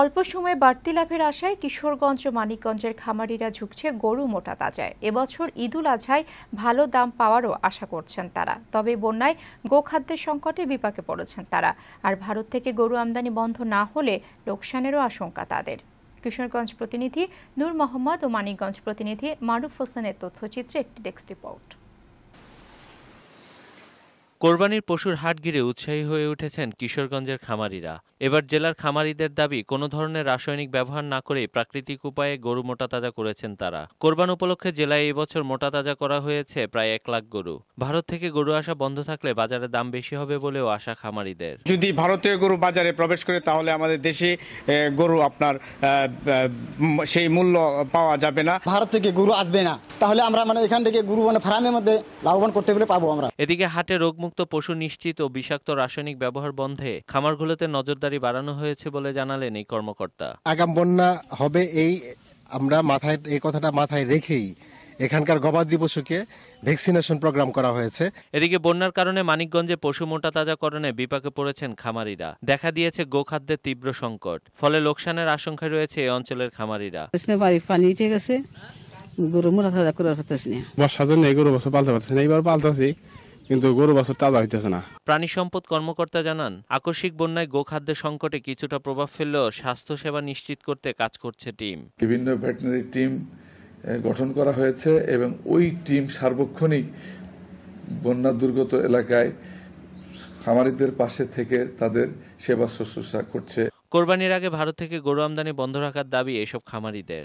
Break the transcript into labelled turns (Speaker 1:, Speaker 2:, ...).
Speaker 1: অল্প সময়ে বাড়তি লাভের আশায় কিশোরগঞ্জ ও মানিকগঞ্জের খামারিরা ঝুঁকছে গরু মোটা তাজায় এবছর ঈদুল আজহায় ভালো দাম পাওয়ারও আশা করছেন তারা তবে বন্যায় গোখাদ্যের সংকটে বিপাকে পড়েছেন তারা আর ভারত থেকে গরু আমদানি বন্ধ না হলে লোকসানেরও আশঙ্কা তাদের কিশোরগঞ্জ প্রতিনিধি নূর মোহাম্মদ ও মানিকগঞ্জ প্রতিনিধি মারুফ হোসেনের তথ্যচিত্রে একটি ডেস্ক রিপোর্ট
Speaker 2: কোরবানির পশুর হাট ঘিরে উৎসাহী হয়ে উঠেছেন কিশোরগঞ্জের খামারিরা এবার জেলার খামারিদের দাবি কোনো ধরনের রাসায়নিক ব্যবহার না করে প্রাকৃতিক উপায়ে গরু মোটা তাজা করেছেন তারা কোরবান উপলক্ষে জেলায় এবছর মোটা তাজা করা হয়েছে প্রায় এক লাখ গরু ভারত থেকে গরু আসা বন্ধ থাকলে বাজারে দাম বেশি হবে বলেও আশা খামারিদের যদি ভারতীয় গরু বাজারে প্রবেশ করে তাহলে আমাদের দেশে গরু আপনার সেই মূল্য পাওয়া যাবে না ভারত থেকে গরু আসবে না তাহলে আমরা মানে এখান থেকে গুরু মানে ফার্মের মধ্যে লাভবান করতে পেরে পাবো আমরা এদিকে হাটে রোগমুক্ত পশু নিশ্চিত ও বিষাক্ত রাসায়নিক ব্যবহার বন্ধে খামারগুলোতে নজরদারি বাড়ানো হয়েছে বলে জানালেন এই কর্মকর্তা আগাম বন্যা হবে এই আমরা মাথায় এই কথাটা মাথায় রেখেই এখানকার গবাদি পশুকে ভ্যাকসিনেশন প্রোগ্রাম করা হয়েছে এদিকে বন্যার কারণে মানিকগঞ্জে পশু মোটা তাজাকরণে বিপাকে পড়েছেন খামারিরা দেখা দিয়েছে গোখাদ্যের তীব্র সংকট ফলে লোকসানের আশঙ্কা রয়েছে এই অঞ্চলের খামারিরা
Speaker 1: পানি গেছে গরু মোটা
Speaker 3: তাজা করে পারতেছি না বর্ষার জন্য গরু বছর পালতে পারতেছি না এইবার পালতেছি কিন্তু গরু বাছুর তাজা হইতেছে না
Speaker 2: প্রাণী সম্পদ কর্মকর্তা জানান আকস্মিক বন্যায় গোখাদ্য সংকটে কিছুটা প্রভাব ফেললেও স্বাস্থ্য সেবা নিশ্চিত করতে কাজ করছে টিম
Speaker 3: বিভিন্ন ভেটেনারি টিম গঠন করা হয়েছে এবং ওই টিম সার্বক্ষণিক বন্যা দুর্গত এলাকায় খামারিদের পাশে থেকে তাদের সেবা শুশ্রূষা করছে
Speaker 2: কোরবানির আগে ভারত থেকে গরু আমদানি বন্ধ রাখার দাবি এসব খামারিদের